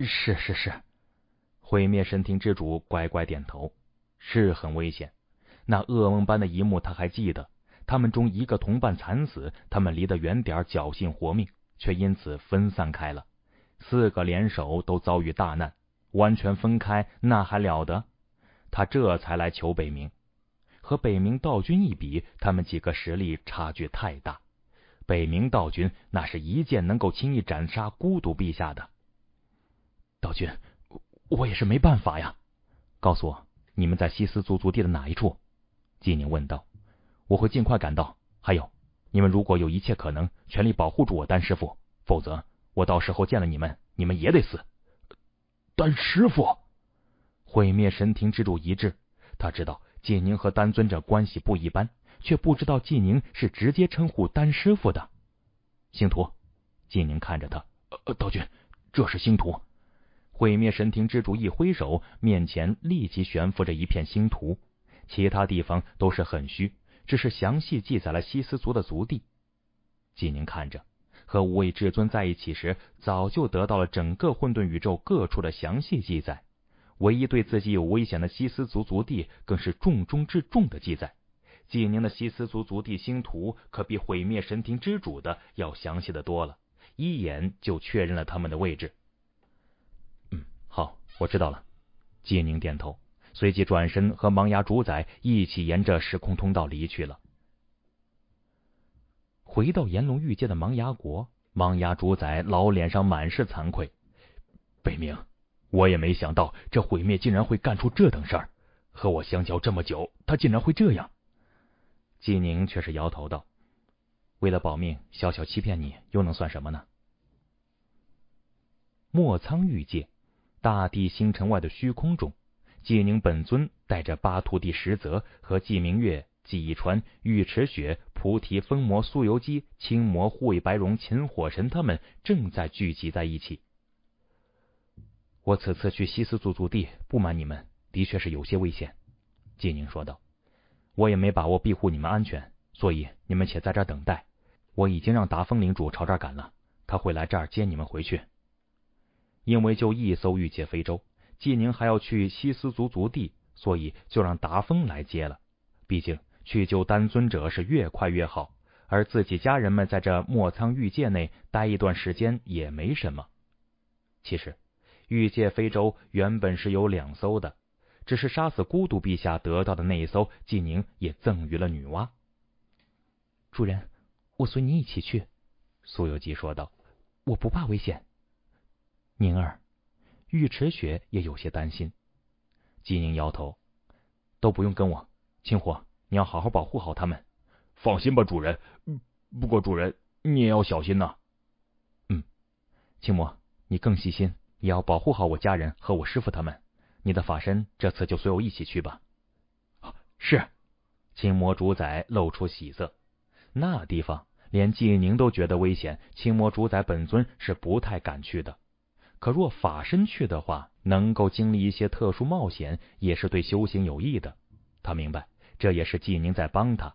是是是，毁灭神庭之主乖乖点头。是很危险，那噩梦般的一幕他还记得。他们中一个同伴惨死，他们离得远点侥幸活命，却因此分散开了。四个联手都遭遇大难，完全分开那还了得？他这才来求北冥，和北冥道君一比，他们几个实力差距太大。北冥道君那是一剑能够轻易斩杀孤独陛下的。道君，我也是没办法呀。告诉我你们在西斯族族地的哪一处？纪宁问道。我会尽快赶到。还有，你们如果有一切可能，全力保护住我丹师傅，否则我到时候见了你们，你们也得死。丹师傅，毁灭神庭之主一致，他知道纪宁和丹尊者关系不一般，却不知道纪宁是直接称呼丹师傅的。星图，纪宁看着他，道君，这是星图。毁灭神庭之主一挥手，面前立即悬浮着一片星图，其他地方都是很虚，只是详细记载了西斯族的族地。纪宁看着，和五位至尊在一起时，早就得到了整个混沌宇宙各处的详细记载，唯一对自己有危险的西斯族族地，更是重中之重的记载。纪宁的西斯族族地星图，可比毁灭神庭之主的要详细的多了，一眼就确认了他们的位置。好，我知道了。纪宁点头，随即转身和盲牙主宰一起沿着时空通道离去了。回到炎龙玉界的盲牙国，盲牙主宰老脸上满是惭愧。北冥，我也没想到这毁灭竟然会干出这等事儿。和我相交这么久，他竟然会这样。纪宁却是摇头道：“为了保命，小小欺骗你，又能算什么呢？”莫苍玉界。大地星辰外的虚空中，纪宁本尊带着八徒弟实泽和纪明月、纪一川、尉迟雪、菩提、风魔、苏游基、青魔护卫、白龙、秦火神，他们正在聚集在一起。我此次去西斯族祖地，不瞒你们，的确是有些危险。纪宁说道：“我也没把握庇护你们安全，所以你们且在这儿等待。我已经让达风领主朝这儿赶了，他会来这儿接你们回去。”因为就一艘御界飞舟，纪宁还要去西斯族族地，所以就让达峰来接了。毕竟去救丹尊者是越快越好，而自己家人们在这墨苍御界内待一段时间也没什么。其实御界飞舟原本是有两艘的，只是杀死孤独陛下得到的那一艘，纪宁也赠予了女娲。主人，我随你一起去。”苏有吉说道，“我不怕危险。”宁儿，尉迟雪也有些担心。纪宁摇头，都不用跟我。清火，你要好好保护好他们。放心吧，主人。不过主人，你也要小心呐。嗯，清魔，你更细心，也要保护好我家人和我师傅他们。你的法身这次就随我一起去吧。是。青魔主宰露出喜色。那地方连纪宁都觉得危险，青魔主宰本尊是不太敢去的。可若法身去的话，能够经历一些特殊冒险，也是对修行有益的。他明白，这也是纪宁在帮他。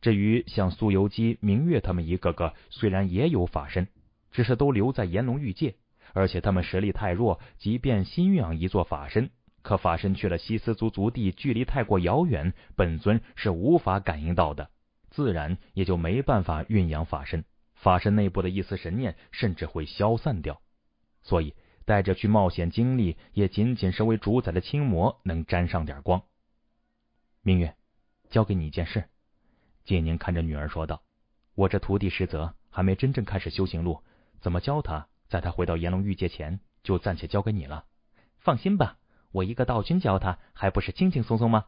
至于像苏游基、明月他们一个个，虽然也有法身，只是都留在炎龙域界，而且他们实力太弱，即便新养一座法身，可法身去了西斯族族地，距离太过遥远，本尊是无法感应到的，自然也就没办法蕴养法身。法身内部的一丝神念，甚至会消散掉。所以带着去冒险经历，也仅仅是为主宰的青魔能沾上点光。明月，交给你一件事。季宁看着女儿说道：“我这徒弟实则还没真正开始修行路，怎么教他？在他回到炎龙玉界前，就暂且交给你了。放心吧，我一个道君教他还不是轻轻松松吗？”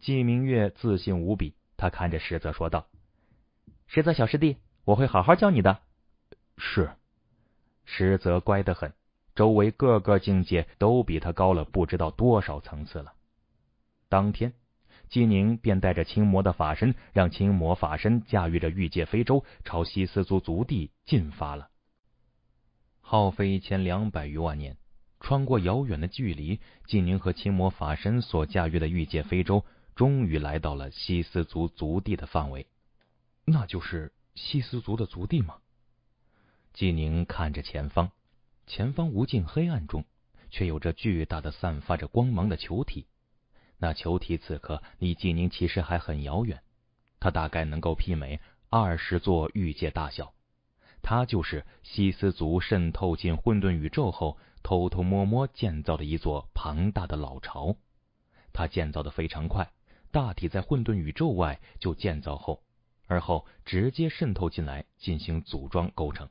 季明月自信无比，他看着实则说道：“实则小师弟，我会好好教你的。”是。实则乖得很，周围各个境界都比他高了不知道多少层次了。当天，纪宁便带着青魔的法身，让青魔法身驾驭着御界飞舟，朝西斯族族地进发了。耗费一千两百余万年，穿过遥远的距离，纪宁和青魔法身所驾驭的御界飞舟，终于来到了西斯族族地的范围。那就是西斯族的族地吗？纪宁看着前方，前方无尽黑暗中，却有着巨大的散发着光芒的球体。那球体此刻离纪宁其实还很遥远，它大概能够媲美二十座御界大小。它就是西斯族渗透进混沌宇宙后，偷偷摸摸建造的一座庞大的老巢。它建造的非常快，大体在混沌宇宙外就建造后，而后直接渗透进来进行组装构成。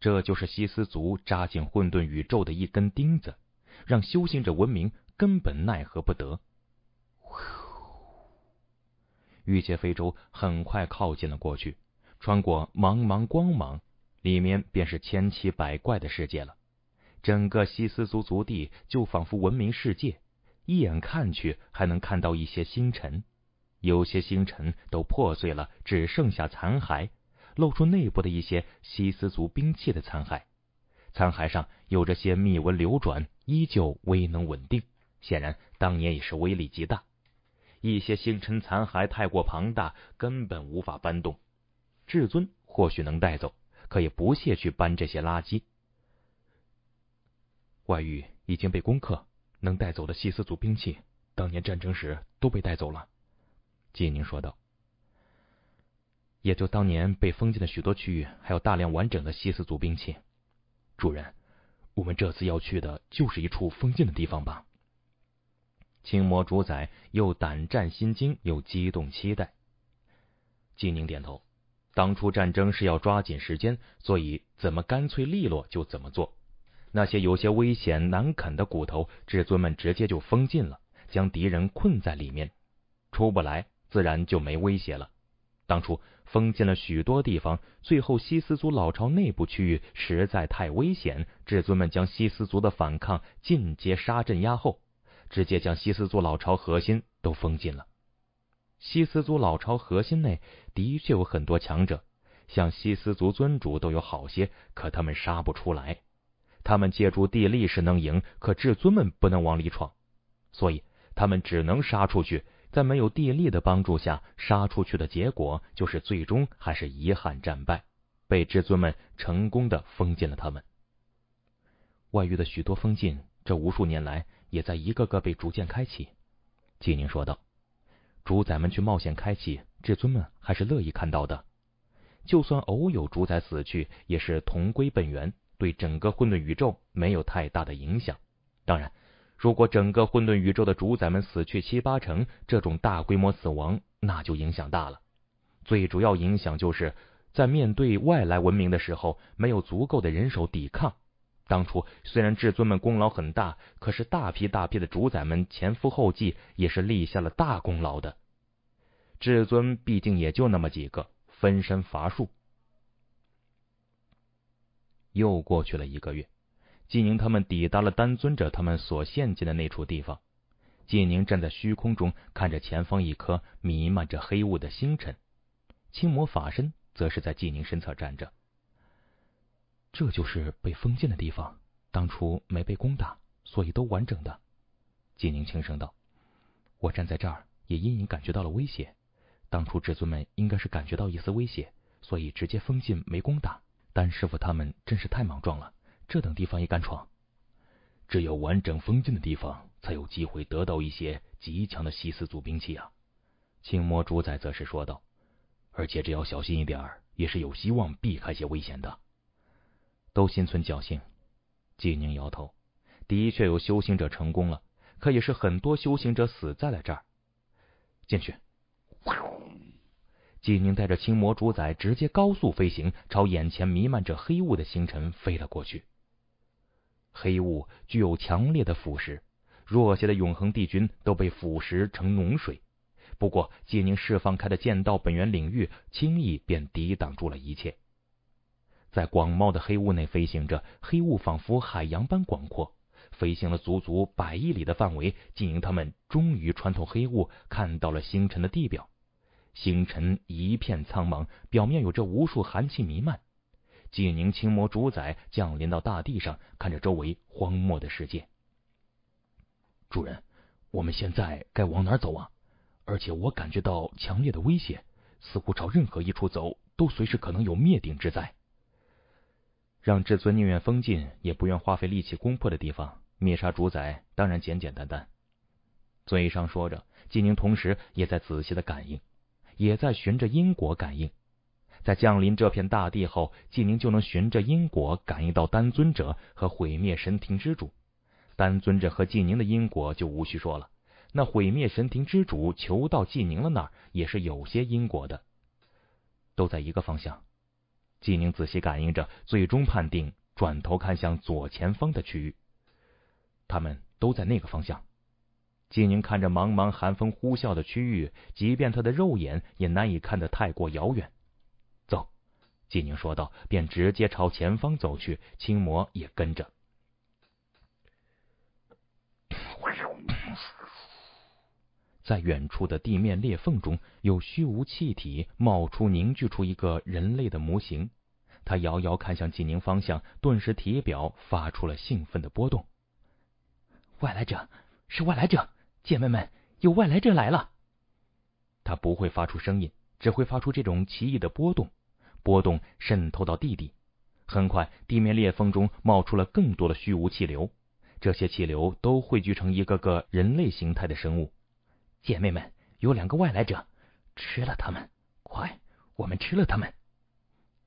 这就是西斯族扎进混沌宇宙的一根钉子，让修行者文明根本奈何不得。玉界非洲很快靠近了过去，穿过茫茫光芒，里面便是千奇百怪的世界了。整个西斯族族地就仿佛闻名世界，一眼看去还能看到一些星辰，有些星辰都破碎了，只剩下残骸。露出内部的一些西斯族兵器的残骸，残骸上有着些密文流转，依旧未能稳定。显然，当年也是威力极大。一些星辰残骸太过庞大，根本无法搬动。至尊或许能带走，可也不屑去搬这些垃圾。外域已经被攻克，能带走的西斯族兵器，当年战争时都被带走了。纪宁说道。也就当年被封禁的许多区域，还有大量完整的西斯族兵器。主人，我们这次要去的就是一处封禁的地方吧？青魔主宰又胆战心惊又激动期待。纪宁点头。当初战争是要抓紧时间，所以怎么干脆利落就怎么做。那些有些危险难啃的骨头，至尊们直接就封禁了，将敌人困在里面，出不来，自然就没威胁了。当初封禁了许多地方，最后西斯族老巢内部区域实在太危险，至尊们将西斯族的反抗进阶杀镇压后，直接将西斯族老巢核心都封禁了。西斯族老巢核心内的确有很多强者，像西斯族尊主都有好些，可他们杀不出来。他们借助地利是能赢，可至尊们不能往里闯，所以他们只能杀出去。在没有地利的帮助下杀出去的结果，就是最终还是遗憾战败，被至尊们成功的封禁了他们。外域的许多封禁，这无数年来也在一个个被逐渐开启。纪宁说道：“主宰们去冒险开启，至尊们还是乐意看到的。就算偶有主宰死去，也是同归本源，对整个混沌宇宙没有太大的影响。当然。”如果整个混沌宇宙的主宰们死去七八成，这种大规模死亡那就影响大了。最主要影响就是在面对外来文明的时候，没有足够的人手抵抗。当初虽然至尊们功劳很大，可是大批大批的主宰们前赴后继，也是立下了大功劳的。至尊毕竟也就那么几个，分身乏术。又过去了一个月。纪宁他们抵达了丹尊者他们所陷进的那处地方。纪宁站在虚空中，看着前方一颗弥漫着黑雾的星辰。青魔法身则是在纪宁身侧站着。这就是被封禁的地方。当初没被攻打，所以都完整的。纪宁轻声道：“我站在这儿，也隐隐感觉到了威胁。当初至尊们应该是感觉到一丝威胁，所以直接封禁，没攻打。丹师傅他们真是太莽撞了。”这等地方也敢闯？只有完整封禁的地方，才有机会得到一些极强的西斯族兵器啊！青魔主宰则是说道：“而且只要小心一点，也是有希望避开些危险的。”都心存侥幸。纪宁摇头：“的确有修行者成功了，可也是很多修行者死在了这儿。”进去。纪宁带着青魔主宰直接高速飞行，朝眼前弥漫着黑雾的星辰飞了过去。黑雾具有强烈的腐蚀，弱些的永恒帝君都被腐蚀成脓水。不过，季宁释放开的剑道本源领域，轻易便抵挡住了一切。在广袤的黑雾内飞行着，黑雾仿佛海洋般广阔。飞行了足足百亿里的范围，季宁他们终于穿透黑雾，看到了星辰的地表。星辰一片苍茫，表面有着无数寒气弥漫。纪宁，青魔主宰降临到大地上，看着周围荒漠的世界。主人，我们现在该往哪走啊？而且我感觉到强烈的威胁，似乎朝任何一处走，都随时可能有灭顶之灾。让至尊宁愿封禁，也不愿花费力气攻破的地方，灭杀主宰当然简简单单。嘴上说着，纪宁同时也在仔细的感应，也在循着因果感应。在降临这片大地后，纪宁就能循着因果感应到丹尊者和毁灭神庭之主。丹尊者和纪宁的因果就无需说了，那毁灭神庭之主求到纪宁了，那儿也是有些因果的，都在一个方向。纪宁仔细感应着，最终判定，转头看向左前方的区域，他们都在那个方向。纪宁看着茫茫寒风呼啸的区域，即便他的肉眼也难以看得太过遥远。纪宁说道，便直接朝前方走去，青魔也跟着。在远处的地面裂缝中，有虚无气体冒出，凝聚出一个人类的模型。他遥遥看向纪宁方向，顿时体表发出了兴奋的波动。外来者是外来者，姐妹们，有外来者来了。他不会发出声音，只会发出这种奇异的波动。波动渗透到地底，很快地面裂缝中冒出了更多的虚无气流。这些气流都汇聚成一个个人类形态的生物。姐妹们，有两个外来者，吃了他们！快，我们吃了他们！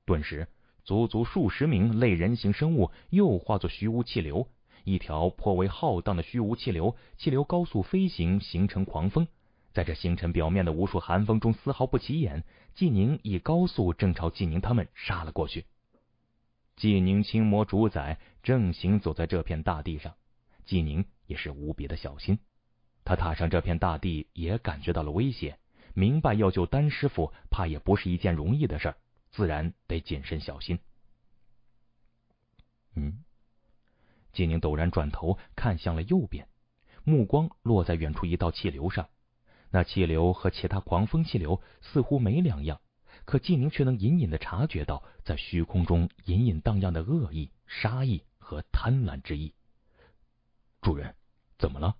顿时，足足数十名类人形生物又化作虚无气流。一条颇为浩荡的虚无气流，气流高速飞行，形成狂风，在这星辰表面的无数寒风中丝毫不起眼。纪宁以高速正朝纪宁他们杀了过去。纪宁青魔主宰正行走在这片大地上，纪宁也是无比的小心。他踏上这片大地也感觉到了危险，明白要救丹师傅，怕也不是一件容易的事儿，自然得谨慎小心。嗯，纪宁陡然转头看向了右边，目光落在远处一道气流上。那气流和其他狂风气流似乎没两样，可纪宁却能隐隐的察觉到，在虚空中隐隐荡漾的恶意、杀意和贪婪之意。主人，怎么了？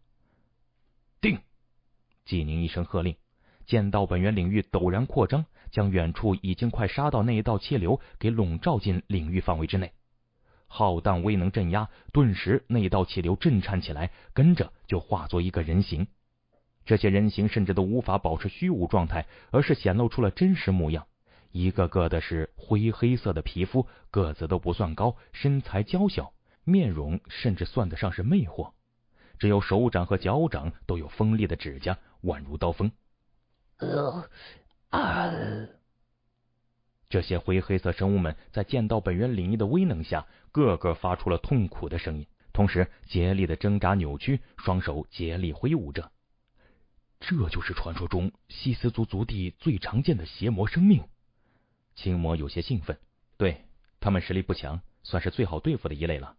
定！纪宁一声喝令，剑道本源领域陡然扩张，将远处已经快杀到那一道气流给笼罩进领域范围之内，浩荡威能镇压，顿时那道气流震颤起来，跟着就化作一个人形。这些人形甚至都无法保持虚无状态，而是显露出了真实模样。一个个的是灰黑色的皮肤，个子都不算高，身材娇小，面容甚至算得上是魅惑。只有手掌和脚掌都有锋利的指甲，宛如刀锋。呃啊！这些灰黑色生物们在剑道本源领域的威能下，个个发出了痛苦的声音，同时竭力的挣扎扭曲，双手竭力挥舞着。这就是传说中西斯族族地最常见的邪魔生命，青魔有些兴奋。对他们实力不强，算是最好对付的一类了。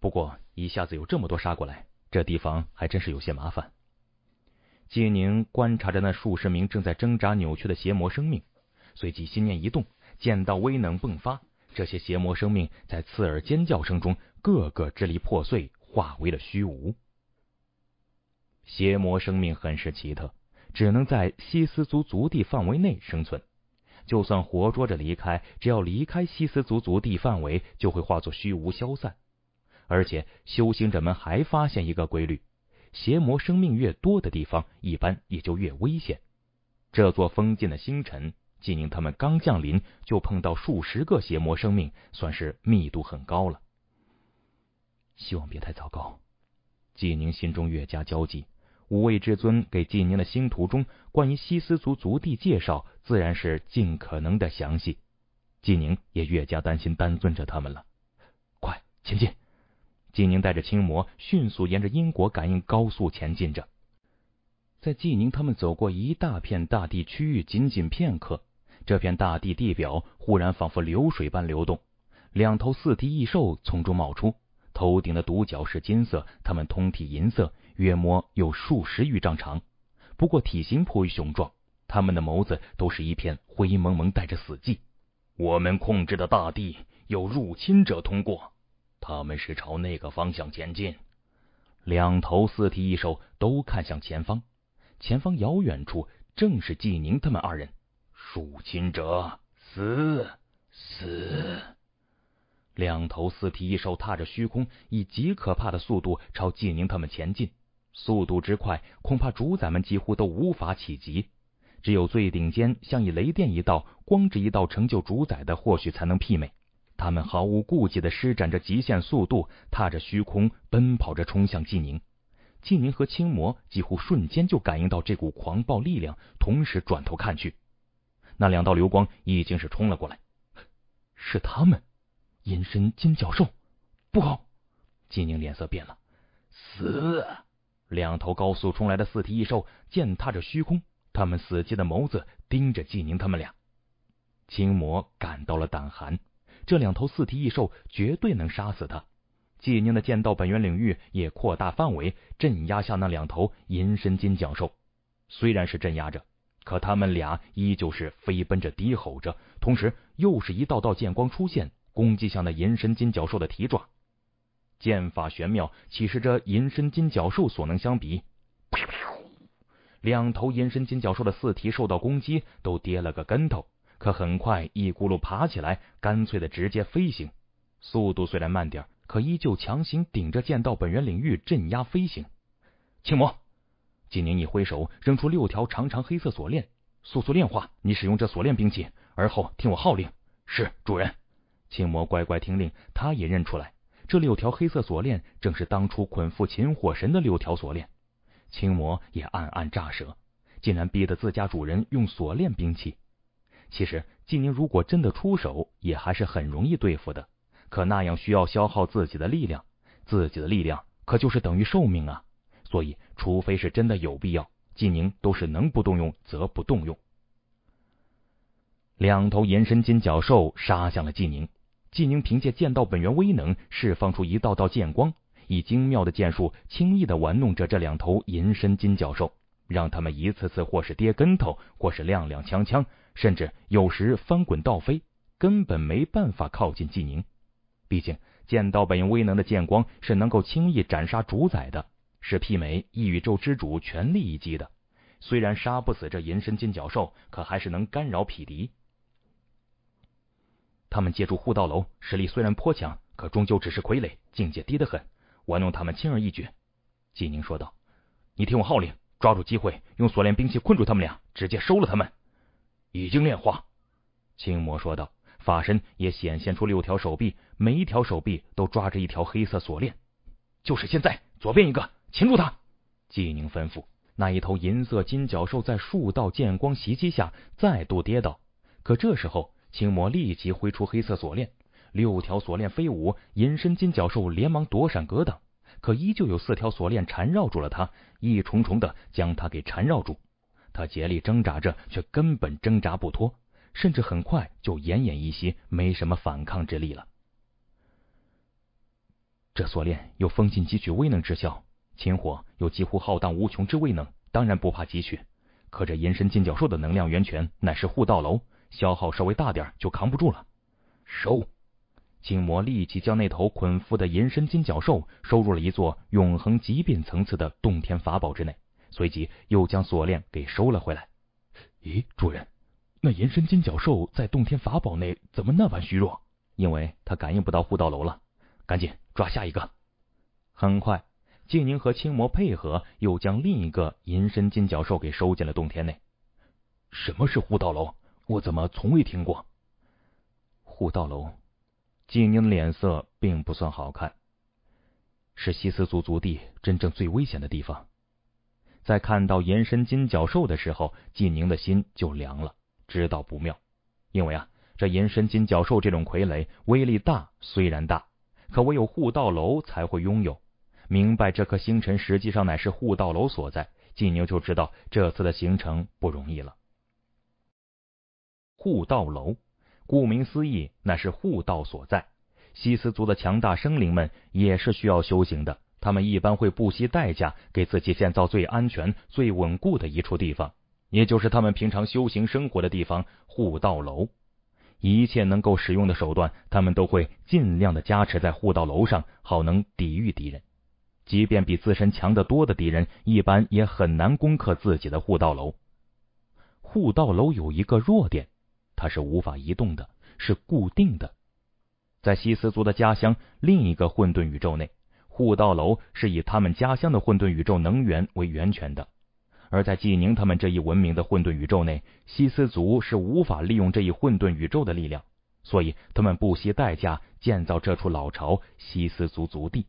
不过一下子有这么多杀过来，这地方还真是有些麻烦。季宁观察着那数十名正在挣扎扭曲的邪魔生命，随即心念一动，剑道威能迸发，这些邪魔生命在刺耳尖叫声中，个个支离破碎，化为了虚无。邪魔生命很是奇特，只能在西斯族族地范围内生存。就算活捉着离开，只要离开西斯族族地范围，就会化作虚无消散。而且修行者们还发现一个规律：邪魔生命越多的地方，一般也就越危险。这座封建的星辰，纪宁他们刚降临就碰到数十个邪魔生命，算是密度很高了。希望别太糟糕。纪宁心中越加焦急。五位至尊给纪宁的星图中关于西斯族族地介绍，自然是尽可能的详细。纪宁也越加担心丹尊者他们了。快前进！纪宁带着青魔迅速沿着因果感应高速前进着。在纪宁他们走过一大片大地区域，仅仅片刻，这片大地地表忽然仿佛流水般流动，两头四蹄异兽从中冒出，头顶的独角是金色，它们通体银色。约摸有数十余丈长，不过体型颇为雄壮。他们的眸子都是一片灰蒙蒙，带着死寂。我们控制的大地有入侵者通过，他们是朝那个方向前进。两头四蹄异兽都看向前方，前方遥远处正是纪宁他们二人。入侵者，死死！两头四蹄异兽踏着虚空，以极可怕的速度朝纪宁他们前进。速度之快，恐怕主宰们几乎都无法企及。只有最顶尖，像以雷电一道、光之一道成就主宰的，或许才能媲美。他们毫无顾忌的施展着极限速度，踏着虚空奔跑着，冲向纪宁。纪宁和青魔几乎瞬间就感应到这股狂暴力量，同时转头看去，那两道流光已经是冲了过来。是他们，银身金角兽，不好！纪宁脸色变了，死！两头高速冲来的四蹄异兽践踏着虚空，他们死寂的眸子盯着纪宁他们俩。青魔感到了胆寒，这两头四蹄异兽绝对能杀死他。纪宁的剑道本源领域也扩大范围，镇压下那两头银身金角兽。虽然是镇压着，可他们俩依旧是飞奔着，低吼着，同时又是一道道剑光出现，攻击向那银身金角兽的蹄爪。剑法玄妙，岂是这银身金角兽所能相比？两头银身金角兽的四蹄受到攻击，都跌了个跟头，可很快一咕噜爬起来，干脆的直接飞行。速度虽然慢点儿，可依旧强行顶着剑道本源领域镇压飞行。青魔，纪宁一挥手扔出六条长长黑色锁链，速速炼化！你使用这锁链兵器，而后听我号令。是主人，青魔乖乖听令。他也认出来。这六条黑色锁链，正是当初捆缚秦火神的六条锁链。青魔也暗暗咋舌，竟然逼得自家主人用锁链兵器。其实纪宁如果真的出手，也还是很容易对付的。可那样需要消耗自己的力量，自己的力量可就是等于寿命啊！所以，除非是真的有必要，纪宁都是能不动用则不动用。两头延伸金角兽杀向了纪宁。纪宁凭借剑道本源威能，释放出一道道剑光，以精妙的剑术，轻易的玩弄着这两头银身金角兽，让他们一次次或是跌跟头，或是踉踉跄跄，甚至有时翻滚倒飞，根本没办法靠近纪宁。毕竟，剑道本源威能的剑光是能够轻易斩杀主宰的，是媲美一宇宙之主全力一击的。虽然杀不死这银身金角兽，可还是能干扰匹敌。他们借助护道楼，实力虽然颇强，可终究只是傀儡，境界低得很，玩弄他们轻而易举。纪宁说道：“你听我号令，抓住机会，用锁链兵器困住他们俩，直接收了他们。”已经炼化，青魔说道。法身也显现出六条手臂，每一条手臂都抓着一条黑色锁链。就是现在，左边一个，擒住他！纪宁吩咐。那一头银色金角兽在数道剑光袭击下再度跌倒，可这时候。青魔立即挥出黑色锁链，六条锁链飞舞，隐身金角兽连忙躲闪格挡，可依旧有四条锁链缠绕住了他，一重重的将他给缠绕住。他竭力挣扎着，却根本挣扎不脱，甚至很快就奄奄一息，没什么反抗之力了。这锁链有封禁汲取威能之效，秦火又几乎浩荡无穷之威能，当然不怕汲取。可这隐身金角兽的能量源泉乃是护道楼。消耗稍微大点就扛不住了。收，青魔立即将那头捆缚的银身金角兽收入了一座永恒极品层次的洞天法宝之内，随即又将锁链给收了回来。咦，主人，那银身金角兽在洞天法宝内怎么那般虚弱？因为他感应不到护道楼了。赶紧抓下一个！很快，静宁和青魔配合，又将另一个银身金角兽给收进了洞天内。什么是护道楼？我怎么从未听过？护道楼，纪宁的脸色并不算好看。是西斯族族地真正最危险的地方。在看到延伸金角兽的时候，纪宁的心就凉了，知道不妙。因为啊，这延伸金角兽这种傀儡威力大，虽然大，可唯有护道楼才会拥有。明白这颗星辰实际上乃是护道楼所在，纪宁就知道这次的行程不容易了。护道楼，顾名思义，那是护道所在。西斯族的强大生灵们也是需要修行的，他们一般会不惜代价给自己建造最安全、最稳固的一处地方，也就是他们平常修行生活的地方——护道楼。一切能够使用的手段，他们都会尽量的加持在护道楼上，好能抵御敌人。即便比自身强得多的敌人，一般也很难攻克自己的护道楼。护道楼有一个弱点。它是无法移动的，是固定的。在西斯族的家乡另一个混沌宇宙内，护道楼是以他们家乡的混沌宇宙能源为源泉的；而在纪宁他们这一文明的混沌宇宙内，西斯族是无法利用这一混沌宇宙的力量，所以他们不惜代价建造这处老巢——西斯族族地。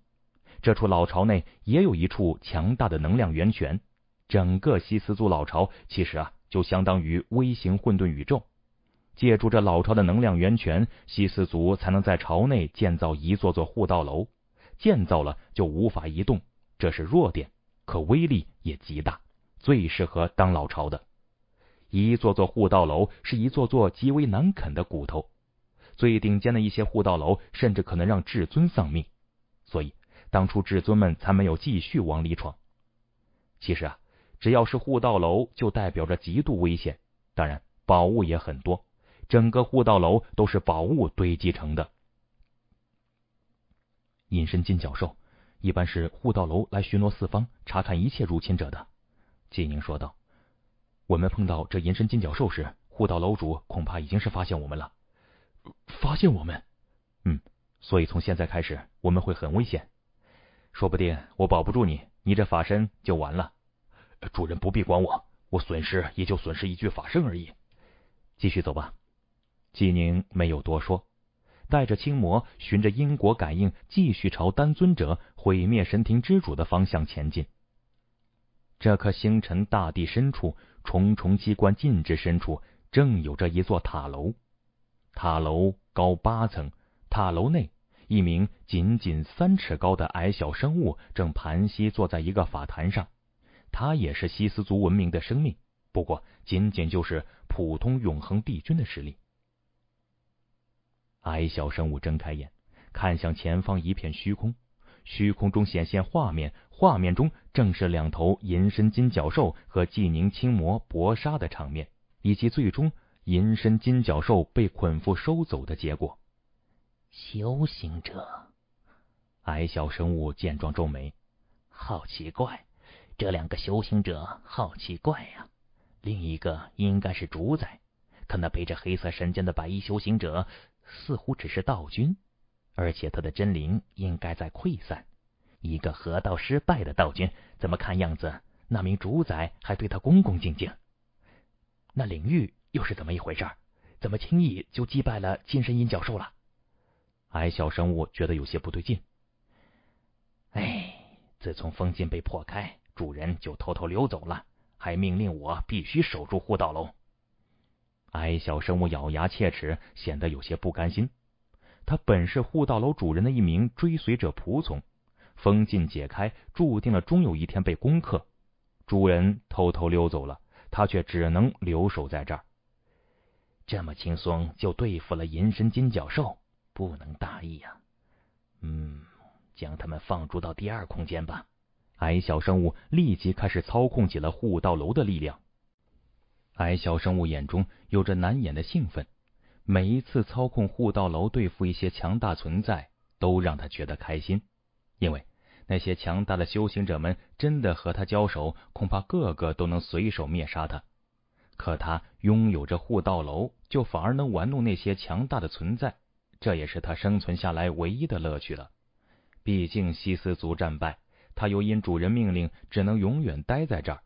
这处老巢内也有一处强大的能量源泉，整个西斯族老巢其实啊，就相当于微型混沌宇宙。借助这老巢的能量源泉，西斯族才能在巢内建造一座座护道楼。建造了就无法移动，这是弱点，可威力也极大，最适合当老巢的。一座座护道楼是一座座极为难啃的骨头。最顶尖的一些护道楼，甚至可能让至尊丧命。所以当初至尊们才没有继续往里闯。其实啊，只要是护道楼，就代表着极度危险。当然，宝物也很多。整个护道楼都是宝物堆积成的。隐身金角兽一般是护道楼来巡逻四方，查看一切入侵者的。季宁说道：“我们碰到这隐身金角兽时，护道楼主恐怕已经是发现我们了。发现我们？嗯，所以从现在开始，我们会很危险。说不定我保不住你，你这法身就完了。主人不必管我，我损失也就损失一具法身而已。继续走吧。”纪宁没有多说，带着青魔，循着因果感应，继续朝丹尊者、毁灭神庭之主的方向前进。这颗星辰大地深处，重重机关禁制深处，正有着一座塔楼。塔楼高八层，塔楼内，一名仅仅三尺高的矮小生物正盘膝坐在一个法坛上。他也是西斯族文明的生命，不过仅仅就是普通永恒帝君的实力。矮小生物睁开眼，看向前方一片虚空，虚空中显现画面，画面中正是两头银身金角兽和纪宁青魔搏杀的场面，以及最终银身金角兽被捆缚收走的结果。修行者，矮小生物见状皱眉，好奇怪，这两个修行者好奇怪呀！另一个应该是主宰，可那背着黑色神剑的白衣修行者。似乎只是道君，而且他的真灵应该在溃散。一个河道失败的道君，怎么看样子？那名主宰还对他恭恭敬敬。那领域又是怎么一回事？怎么轻易就击败了金身银角兽了？矮小生物觉得有些不对劲。哎，自从封禁被破开，主人就偷偷溜走了，还命令我必须守住护道龙。矮小生物咬牙切齿，显得有些不甘心。他本是护道楼主人的一名追随者仆从，封禁解开，注定了终有一天被攻克。主人偷偷溜走了，他却只能留守在这儿。这么轻松就对付了银身金角兽，不能大意呀！嗯，将他们放逐到第二空间吧。矮小生物立即开始操控起了护道楼的力量。矮小生物眼中有着难掩的兴奋，每一次操控护道楼对付一些强大存在，都让他觉得开心。因为那些强大的修行者们真的和他交手，恐怕个个都能随手灭杀他。可他拥有着护道楼，就反而能玩弄那些强大的存在，这也是他生存下来唯一的乐趣了。毕竟西斯族战败，他又因主人命令，只能永远待在这儿。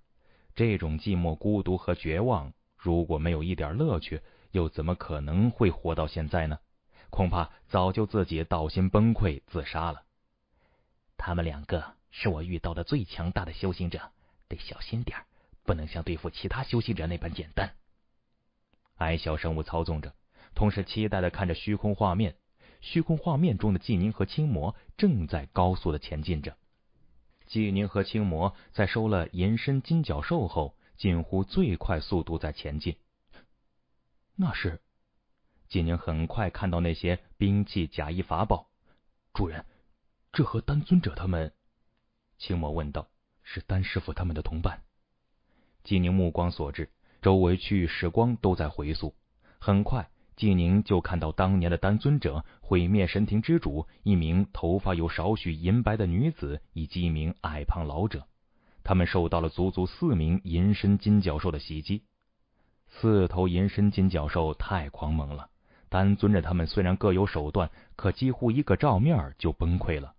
这种寂寞、孤独和绝望，如果没有一点乐趣，又怎么可能会活到现在呢？恐怕早就自己道心崩溃自杀了。他们两个是我遇到的最强大的修行者，得小心点，不能像对付其他修行者那般简单。矮小生物操纵着，同时期待的看着虚空画面。虚空画面中的纪宁和青魔正在高速的前进着。纪宁和青魔在收了银身金角兽后，近乎最快速度在前进。那是，纪宁很快看到那些兵器、假意法宝。主人，这和丹尊者他们？青魔问道。是丹师傅他们的同伴。纪宁目光所至，周围区域时光都在回溯，很快。纪宁就看到当年的丹尊者毁灭神庭之主，一名头发有少许银白的女子，以及一名矮胖老者。他们受到了足足四名银身金角兽的袭击。四头银身金角兽太狂猛了，丹尊者他们虽然各有手段，可几乎一个照面就崩溃了。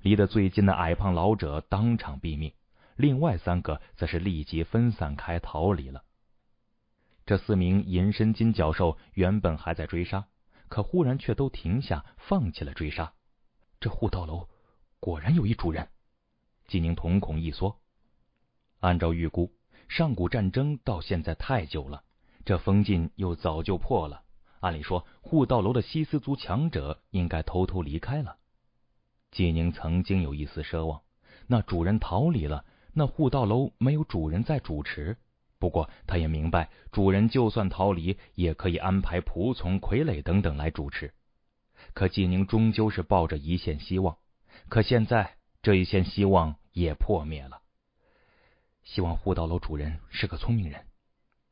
离得最近的矮胖老者当场毙命，另外三个则是立即分散开逃离了。这四名隐身金角兽原本还在追杀，可忽然却都停下，放弃了追杀。这护道楼果然有一主人。纪宁瞳孔一缩，按照预估，上古战争到现在太久了，这封禁又早就破了。按理说，护道楼的西斯族强者应该偷偷离开了。纪宁曾经有一丝奢望，那主人逃离了，那护道楼没有主人在主持。不过，他也明白，主人就算逃离，也可以安排仆从、傀儡等等来主持。可纪宁终究是抱着一线希望，可现在这一线希望也破灭了。希望护道楼主人是个聪明人。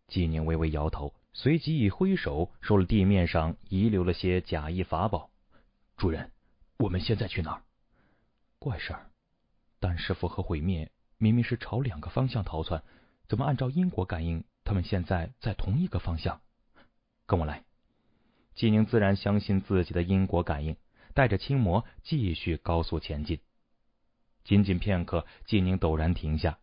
纪宁微微摇头，随即一挥手，收了地面上遗留了些假意法宝。主人，我们现在去哪儿？怪事儿，但师傅和毁灭明明是朝两个方向逃窜。怎么按照因果感应？他们现在在同一个方向，跟我来。纪宁自然相信自己的因果感应，带着青魔继续高速前进。仅仅片刻，纪宁陡然停下，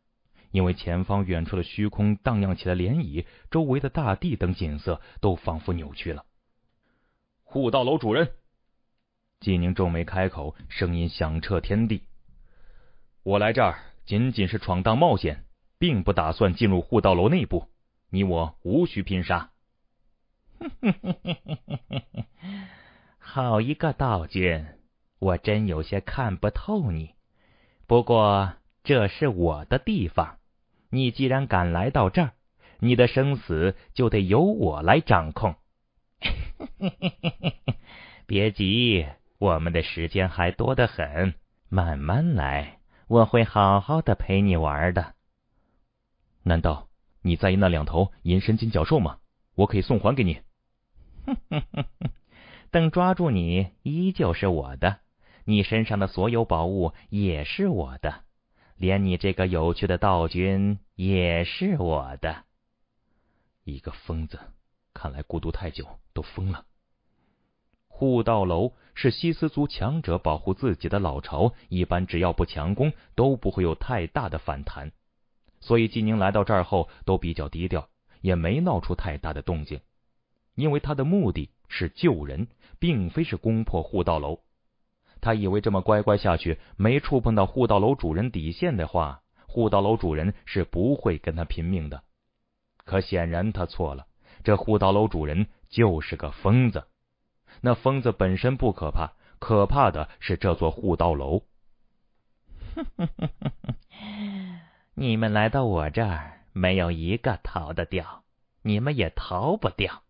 因为前方远处的虚空荡漾起了涟漪，周围的大地等景色都仿佛扭曲了。护道楼主人，纪宁皱眉开口，声音响彻天地：“我来这儿仅仅是闯荡冒险。”并不打算进入护道楼内部，你我无需拼杀。哼哼哼哼哼哼哼，好一个道君，我真有些看不透你。不过这是我的地方，你既然敢来到这儿，你的生死就得由我来掌控。别急，我们的时间还多得很，慢慢来，我会好好的陪你玩的。难道你在意那两头银身金角兽吗？我可以送还给你。哼哼哼哼，等抓住你，依旧是我的。你身上的所有宝物也是我的，连你这个有趣的道君也是我的。一个疯子，看来孤独太久都疯了。护道楼是西斯族强者保护自己的老巢，一般只要不强攻，都不会有太大的反弹。所以，季宁来到这儿后都比较低调，也没闹出太大的动静。因为他的目的是救人，并非是攻破护道楼。他以为这么乖乖下去，没触碰到护道楼主人底线的话，护道楼主人是不会跟他拼命的。可显然他错了，这护道楼主人就是个疯子。那疯子本身不可怕，可怕的是这座护道楼。哼哼哼哼哼。你们来到我这儿，没有一个逃得掉，你们也逃不掉。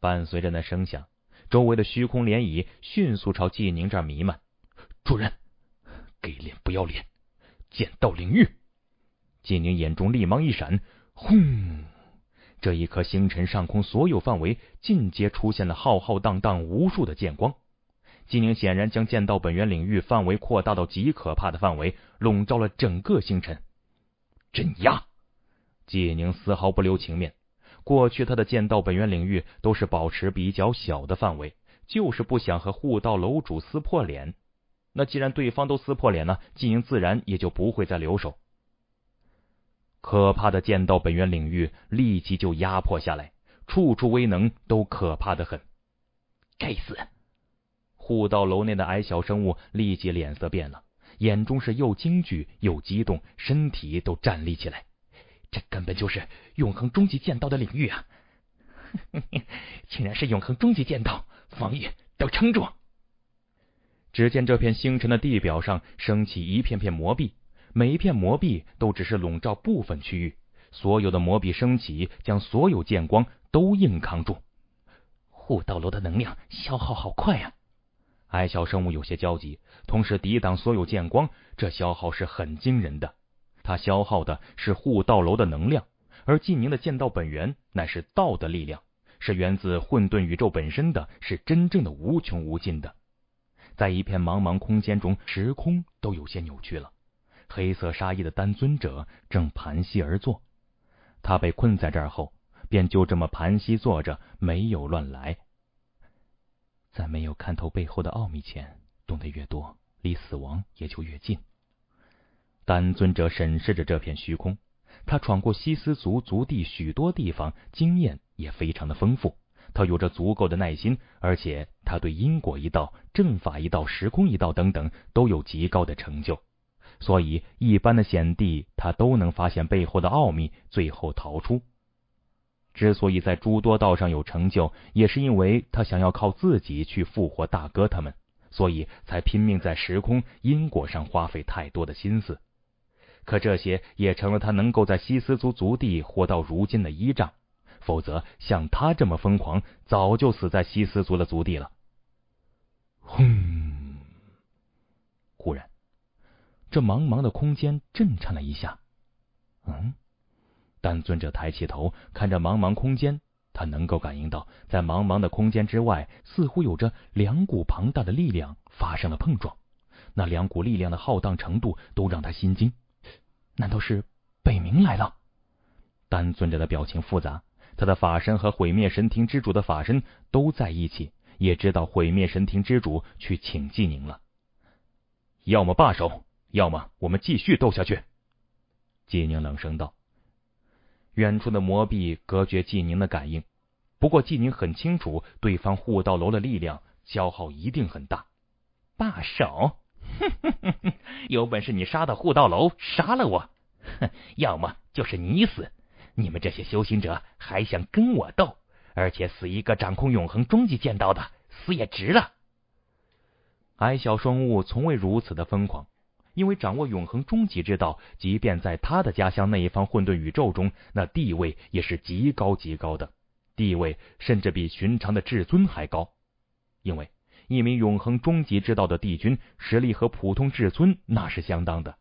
伴随着那声响，周围的虚空涟漪迅速朝纪宁这儿弥漫。主人，给脸不要脸！剑道领域，纪宁眼中厉芒一闪，轰！这一颗星辰上空所有范围，尽皆出现了浩浩荡荡、无数的剑光。纪宁显然将剑道本源领域范围扩大到极可怕的范围，笼罩了整个星辰。镇压，纪宁丝毫不留情面。过去他的剑道本源领域都是保持比较小的范围，就是不想和护道楼主撕破脸。那既然对方都撕破脸了，纪宁自然也就不会再留手。可怕的剑道本源领域立即就压迫下来，处处威能都可怕的很。该死！护道楼内的矮小生物立即脸色变了，眼中是又惊惧又激动，身体都站立起来。这根本就是永恒终极剑道的领域啊！竟然是永恒终极剑道，防御都撑住。只见这片星辰的地表上升起一片片魔壁，每一片魔壁都只是笼罩部分区域。所有的魔壁升起，将所有剑光都硬扛住。护道楼的能量消耗好快呀！矮小生物有些焦急，同时抵挡所有剑光，这消耗是很惊人的。他消耗的是护道楼的能量，而纪宁的剑道本源乃是道的力量，是源自混沌宇宙本身的，是真正的无穷无尽的。在一片茫茫空间中，时空都有些扭曲了。黑色纱衣的丹尊者正盘膝而坐，他被困在这后，便就这么盘膝坐着，没有乱来。在没有看透背后的奥秘前，懂得越多，离死亡也就越近。丹尊者审视着这片虚空，他闯过西斯族族地许多地方，经验也非常的丰富。他有着足够的耐心，而且他对因果一道、阵法一道、时空一道等等都有极高的成就，所以一般的险地他都能发现背后的奥秘，最后逃出。之所以在诸多道上有成就，也是因为他想要靠自己去复活大哥他们，所以才拼命在时空因果上花费太多的心思。可这些也成了他能够在西斯族族地活到如今的依仗，否则像他这么疯狂，早就死在西斯族的族地了。轰！忽然，这茫茫的空间震颤了一下。嗯。丹尊者抬起头，看着茫茫空间，他能够感应到，在茫茫的空间之外，似乎有着两股庞大的力量发生了碰撞。那两股力量的浩荡程度，都让他心惊。难道是北冥来了？丹尊者的表情复杂，他的法身和毁灭神庭之主的法身都在一起，也知道毁灭神庭之主去请纪宁了。要么罢手，要么我们继续斗下去。纪宁冷声道。远处的魔壁隔绝纪宁的感应，不过纪宁很清楚，对方护道楼的力量消耗一定很大。罢手，哼哼哼哼，有本事你杀到护道楼，杀了我，哼！要么就是你死！你们这些修行者还想跟我斗？而且死一个掌控永恒终极剑道的，死也值了。矮小生物从未如此的疯狂。因为掌握永恒终极之道，即便在他的家乡那一方混沌宇宙中，那地位也是极高极高的，地位甚至比寻常的至尊还高。因为一名永恒终极之道的帝君，实力和普通至尊那是相当的。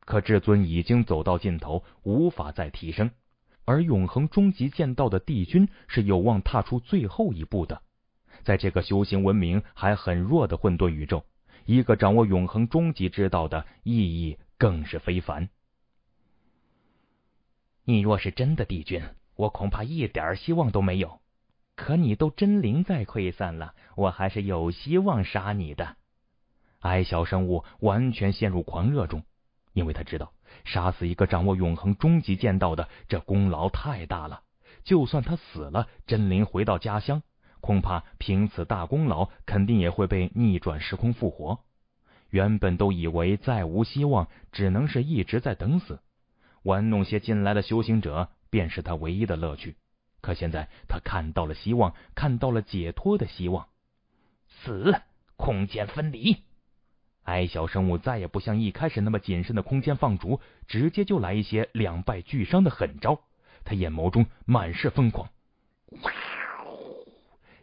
可至尊已经走到尽头，无法再提升，而永恒终极剑道的帝君是有望踏出最后一步的。在这个修行文明还很弱的混沌宇宙。一个掌握永恒终极之道的意义更是非凡。你若是真的帝君，我恐怕一点希望都没有。可你都真灵在溃散了，我还是有希望杀你的。矮小生物完全陷入狂热中，因为他知道杀死一个掌握永恒终极剑道的，这功劳太大了。就算他死了，真灵回到家乡。恐怕凭此大功劳，肯定也会被逆转时空复活。原本都以为再无希望，只能是一直在等死，玩弄些进来的修行者，便是他唯一的乐趣。可现在他看到了希望，看到了解脱的希望。死！空间分离，矮小生物再也不像一开始那么谨慎的空间放逐，直接就来一些两败俱伤的狠招。他眼眸中满是疯狂。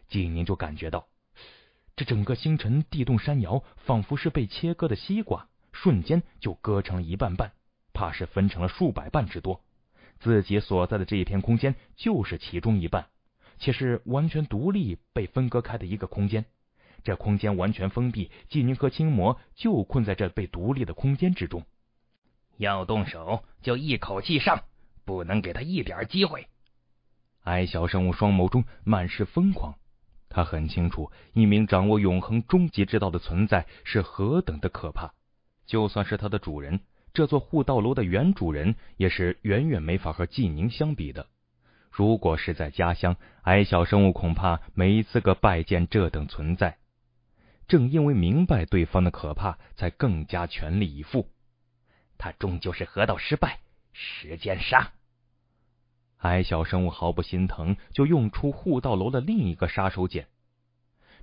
纪宁就感觉到，这整个星辰地动山摇，仿佛是被切割的西瓜，瞬间就割成了一半半，怕是分成了数百瓣之多。自己所在的这一片空间就是其中一半，且是完全独立被分割开的一个空间。这空间完全封闭，纪宁和青魔就困在这被独立的空间之中。要动手就一口气上，不能给他一点机会。矮小生物双眸中满是疯狂。他很清楚，一名掌握永恒终极之道的存在是何等的可怕。就算是他的主人，这座护道楼的原主人，也是远远没法和纪宁相比的。如果是在家乡，矮小生物恐怕没资格拜见这等存在。正因为明白对方的可怕，才更加全力以赴。他终究是河道失败，时间杀。矮小生物毫不心疼，就用出护道楼的另一个杀手锏。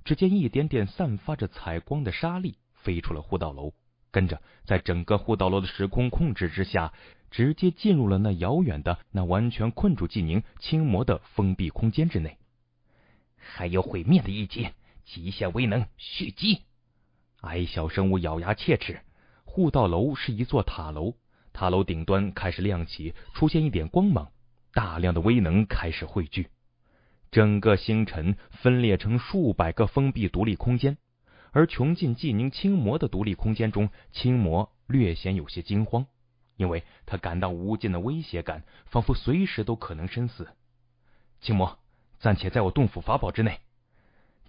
只见一点点散发着彩光的沙粒飞出了护道楼，跟着，在整个护道楼的时空控制之下，直接进入了那遥远的、那完全困住纪宁青魔的封闭空间之内。还有毁灭的一击，极限威能蓄积。矮小生物咬牙切齿。护道楼是一座塔楼，塔楼顶端开始亮起，出现一点光芒。大量的威能开始汇聚，整个星辰分裂成数百个封闭独立空间。而穷尽纪宁青魔的独立空间中，青魔略显有些惊慌，因为他感到无尽的威胁感，仿佛随时都可能身死。青魔，暂且在我洞府法宝之内。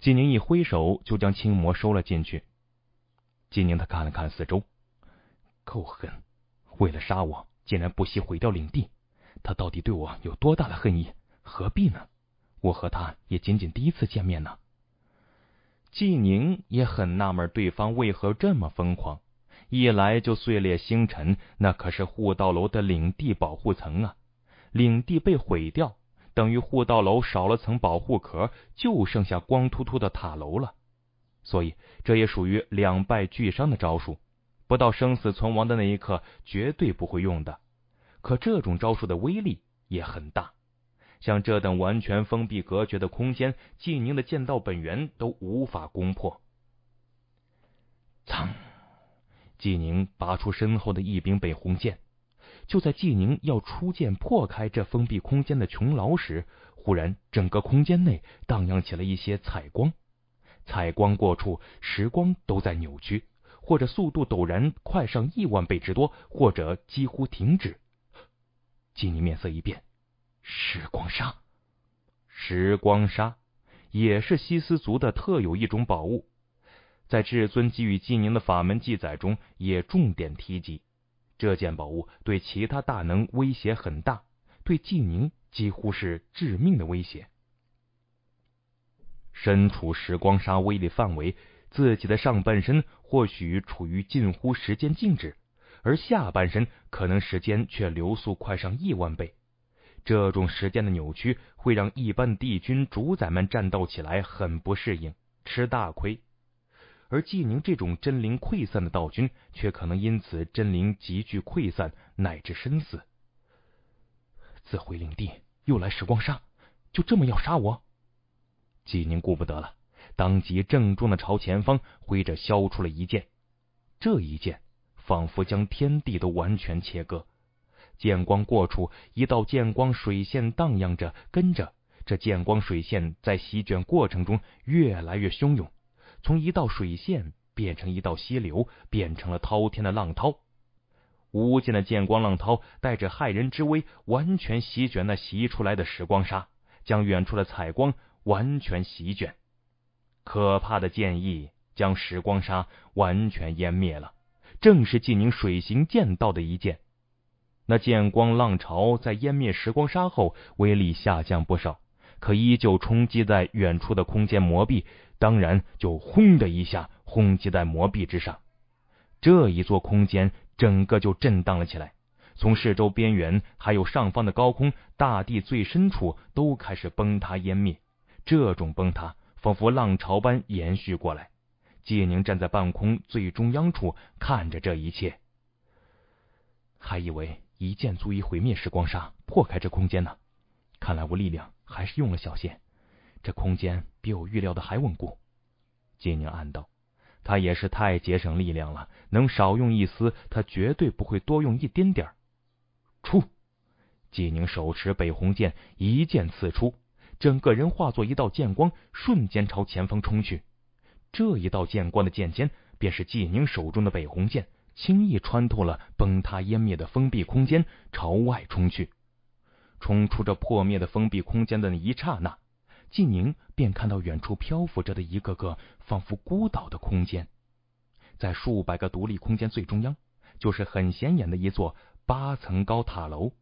纪宁一挥手，就将青魔收了进去。纪宁他看了看四周，够狠，为了杀我，竟然不惜毁掉领地。他到底对我有多大的恨意？何必呢？我和他也仅仅第一次见面呢。季宁也很纳闷，对方为何这么疯狂？一来就碎裂星辰，那可是护道楼的领地保护层啊！领地被毁掉，等于护道楼少了层保护壳，就剩下光秃秃的塔楼了。所以这也属于两败俱伤的招数，不到生死存亡的那一刻，绝对不会用的。可这种招数的威力也很大，像这等完全封闭隔绝的空间，纪宁的剑道本源都无法攻破。噌！纪宁拔出身后的一柄北红剑，就在纪宁要出剑破开这封闭空间的穹牢时，忽然整个空间内荡漾起了一些彩光，彩光过处，时光都在扭曲，或者速度陡然快上亿万倍之多，或者几乎停止。纪宁面色一变，时光沙，时光沙也是西斯族的特有一种宝物，在至尊给予纪宁的法门记载中也重点提及，这件宝物对其他大能威胁很大，对纪宁几乎是致命的威胁。身处时光沙威力范围，自己的上半身或许处于近乎时间静止。而下半身可能时间却流速快上亿万倍，这种时间的扭曲会让一般帝君主宰们战斗起来很不适应，吃大亏。而纪宁这种真灵溃散的道君，却可能因此真灵急剧溃散，乃至身死。自毁领地，又来时光杀，就这么要杀我？纪宁顾不得了，当即郑重的朝前方挥着削出了一剑，这一剑。仿佛将天地都完全切割，剑光过处，一道剑光水线荡漾着，跟着这剑光水线在席卷过程中越来越汹涌，从一道水线变成一道溪流，变成了滔天的浪涛。无尽的剑光浪涛带着害人之威，完全席卷那袭出来的时光沙，将远处的彩光完全席卷。可怕的剑意将时光沙完全湮灭了。正是纪宁水行剑道的一剑，那剑光浪潮在湮灭时光沙后，威力下降不少，可依旧冲击在远处的空间魔壁，当然就轰的一下轰击在魔壁之上。这一座空间整个就震荡了起来，从四周边缘，还有上方的高空、大地最深处，都开始崩塌湮灭。这种崩塌仿佛浪潮般延续过来。纪宁站在半空最中央处，看着这一切，还以为一剑足以毁灭时光沙，破开这空间呢。看来我力量还是用了小些，这空间比我预料的还稳固。纪宁暗道，他也是太节省力量了，能少用一丝，他绝对不会多用一丁点儿。出！纪宁手持北虹剑，一剑刺出，整个人化作一道剑光，瞬间朝前方冲去。这一道剑光的剑尖，便是纪宁手中的北虹剑，轻易穿透了崩塌湮灭的封闭空间，朝外冲去。冲出这破灭的封闭空间的那一刹那，纪宁便看到远处漂浮着的一个个仿佛孤岛的空间，在数百个独立空间最中央，就是很显眼的一座八层高塔楼。